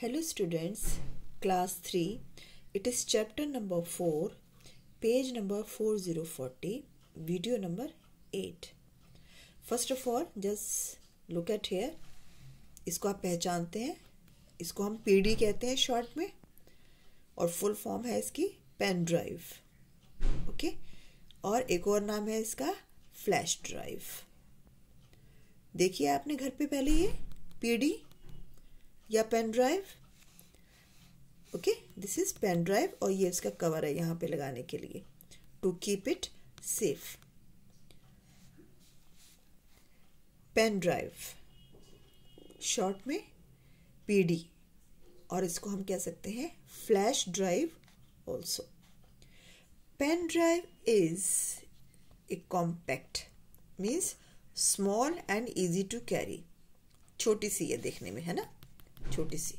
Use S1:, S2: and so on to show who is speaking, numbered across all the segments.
S1: Hello students class three it is chapter number four page number four zero forty video number eight first of all just look at here इसको आप पहचानते हैं इसको हम PD कहते हैं short में और फुल फॉर्म है इसकी पेन ड्राइव ओके और एक और नाम है इसका फ्लैश ड्राइव देखिए आपने घर पे पहले ये पी डी या pen drive okay this is pen drive और ये इसका कवर है यहाँ पे लगाने के लिए to keep it safe pen drive short में पीडी और इसको हम कह सकते हैं flash drive also pen drive is a compact means small and easy to carry छोटी सी है देखने में है ना छोटी सी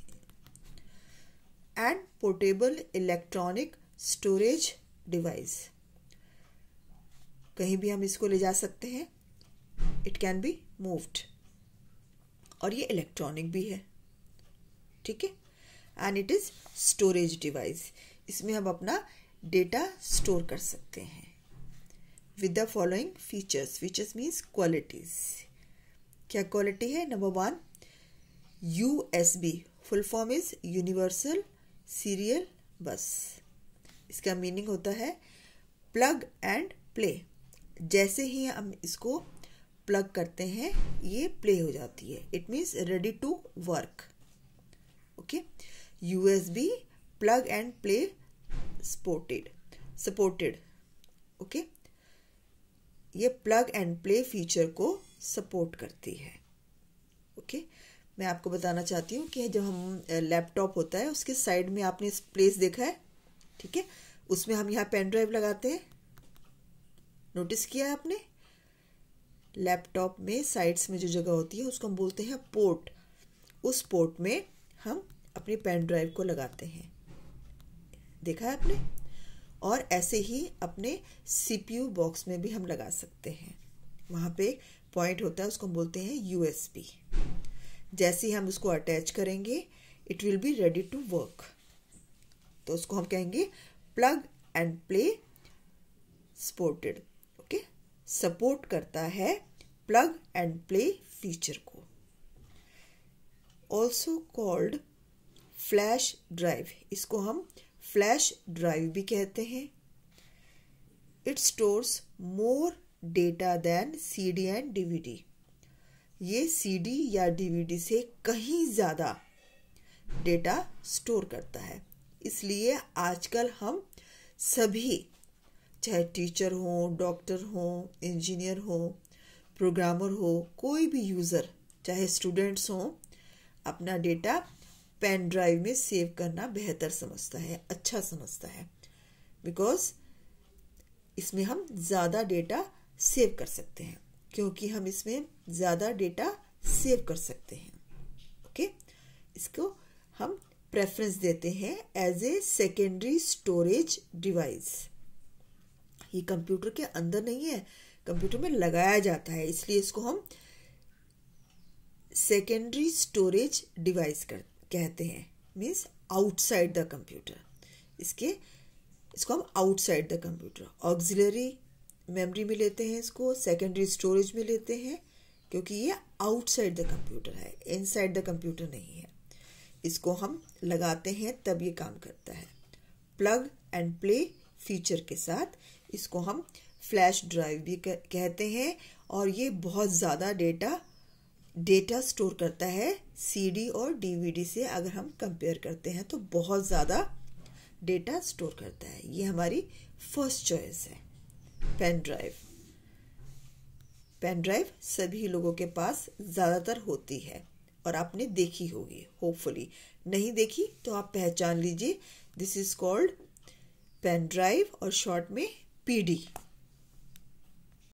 S1: and portable electronic storage device कहीं भी हम इसको ले जा सकते हैं इट कैन बी मूव्ड और ये इलेक्ट्रॉनिक भी है ठीक है and it is storage device इसमें हम अपना डेटा स्टोर कर सकते हैं with the following features features means qualities क्या क्वालिटी है number one USB full form is universal serial bus इसका मीनिंग होता है प्लग एंड प्ले जैसे ही हम इसको प्लग करते हैं ये प्ले हो जाती है it means ready to work okay U S B plug and play supported supported okay ये प्लग एंड प्ले फीचर को सपोर्ट करती है ओके okay? मैं आपको बताना चाहती हूँ कि जब हम लैपटॉप होता है उसके साइड में आपने प्लेस देखा है ठीक है उसमें हम यहाँ पेन ड्राइव लगाते हैं नोटिस किया है आपने लैपटॉप में साइड्स में जो जगह होती है उसको हम बोलते हैं पोर्ट उस पोर्ट में हम अपनी पेन ड्राइव को लगाते हैं देखा है आपने और ऐसे ही अपने सीपीयू बॉक्स में भी हम लगा सकते हैं वहाँ पे पॉइंट होता है उसको हम बोलते हैं यूएसबी जैसे ही हम उसको अटैच करेंगे it will be ready to work तो उसको हम कहेंगे plug and play supported okay support करता है प्लग एंड प्ले फीचर को ऑल्सो कॉल्ड फ्लैश ड्राइव इसको हम फ्लैश ड्राइव भी कहते हैं it stores more data then C D and D V D ये सीडी या डीवीडी से कहीं ज़्यादा डेटा स्टोर करता है इसलिए आजकल हम सभी चाहे टीचर हो डॉक्टर हो इंजीनियर हो प्रोग्रामर हो कोई भी यूज़र चाहे स्टूडेंट्स हों अपना डेटा पेन ड्राइव में सेव करना बेहतर समझता है अच्छा समझता है बिकॉज इसमें हम ज़्यादा डेटा सेव कर सकते हैं क्योंकि हम इसमें ज़्यादा डेटा सेव कर सकते हैं ओके इसको हम प्रेफरेंस देते हैं as a secondary storage device ये कंप्यूटर के अंदर नहीं है कंप्यूटर में लगाया जाता है इसलिए इसको हम सेकेंडरी स्टोरेज डिवाइस कर कहते हैं मीन्स आउटसाइड द कंप्यूटर इसके इसको हम outside the computer auxiliary memory में लेते हैं इसको सेकेंडरी स्टोरेज में लेते हैं क्योंकि ये आउटसाइड द कंप्यूटर है इनसाइड द कंप्यूटर नहीं है इसको हम लगाते हैं तब ये काम करता है प्लग एंड प्ले फीचर के साथ इसको हम फ्लैश ड्राइव भी कहते हैं और ये बहुत ज़्यादा डेटा डेटा स्टोर करता है सीडी और डीवीडी से अगर हम कंपेयर करते हैं तो बहुत ज़्यादा डेटा स्टोर करता है ये हमारी फर्स्ट चॉइस है पेन ड्राइव पेन ड्राइव सभी लोगों के पास ज़्यादातर होती है और आपने देखी होगी होपफुली नहीं देखी तो आप पहचान लीजिए this is called pen drive और शॉर्ट में पीडी